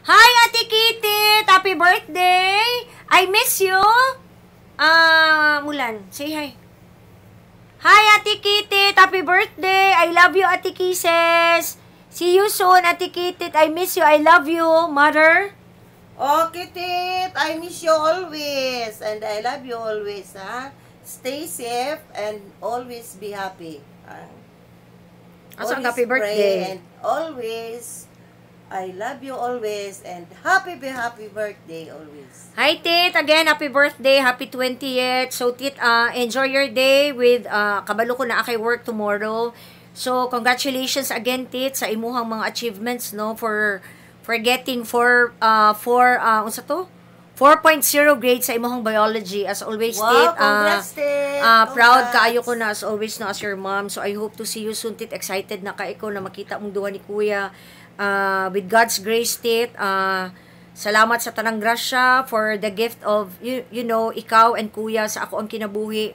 Hi, Ate Kitty! Happy birthday! I miss you! Ah, uh, Mulan, say hi. Hi, Ate Kitty! Happy birthday! I love you, Ate Kisses! See you soon, Ate Kitty! I miss you! I love you, Mother! Oh, Kitty! I miss you always! And I love you always, ha? Stay safe and always be happy. Uh, always happy birthday! and always I love you always and happy be happy birthday always. Hi Tit, again happy birthday, happy 20th. So Tit, uh, enjoy your day with uh, kabalo ko na akay work tomorrow. So congratulations again Tit sa imuhang mga achievements no for for getting for uh, for uh, unsa to? 4.0 grade sa imong biology. As always, wow, tit, uh, tit. Uh, proud kaayo ko na as always no as your mom. So, I hope to see you soon, tit. Excited na ka ikaw na makita mong duha ni Kuya. Uh, with God's grace, tit, uh, ah, salamat sa tanang grasya for the gift of, you, you know, ikaw and Kuya sa ako ang kinabuhi.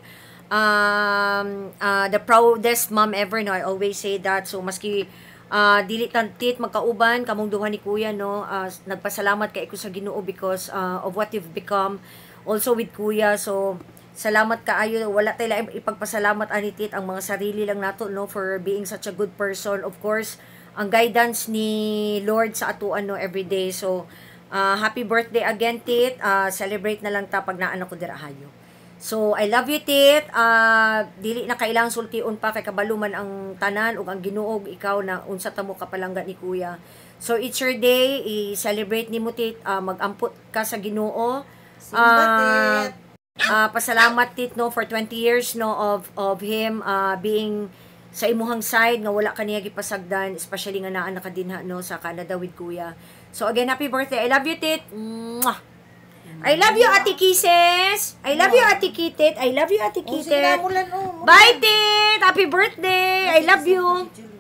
Um, uh, the proudest mom ever, no? I always say that. So, maski uh, dili tantit magkauban kamong duha ni kuya no uh, nagpasalamat kay ko sa Ginoo because uh, of what you've become also with kuya so salamat kaayo wala tay laing ipagpasalamat ani tit ang mga sarili lang nato no for being such a good person of course ang guidance ni Lord sa atuan no every day so uh, happy birthday again tit uh, celebrate na lang ta pag naano ko dira hayo So, I love you, Tit. Uh, dili na kailang sultion pa kay kabaluman ang tanan ug ang ginuog ikaw na unsa ta mo kapalangga ni Kuya. So, it's your day. I-celebrate ni mo, Tit. Uh, ah, mag-ampot ka sa ginoo. Simba, uh, ah, uh, pasalamat, Tit, no, for 20 years, no, of, of him uh, being sa imuhang side nga wala kaniya gipasagdan especially nga naa nakadinha no sa Canada with kuya so again happy birthday i love you tit Mwah! I love you, Ate Kisses. I love you, Ate Kitit. I love you, Ate oh, Kitit. Oh, Bye, Tit. Happy birthday. I love you.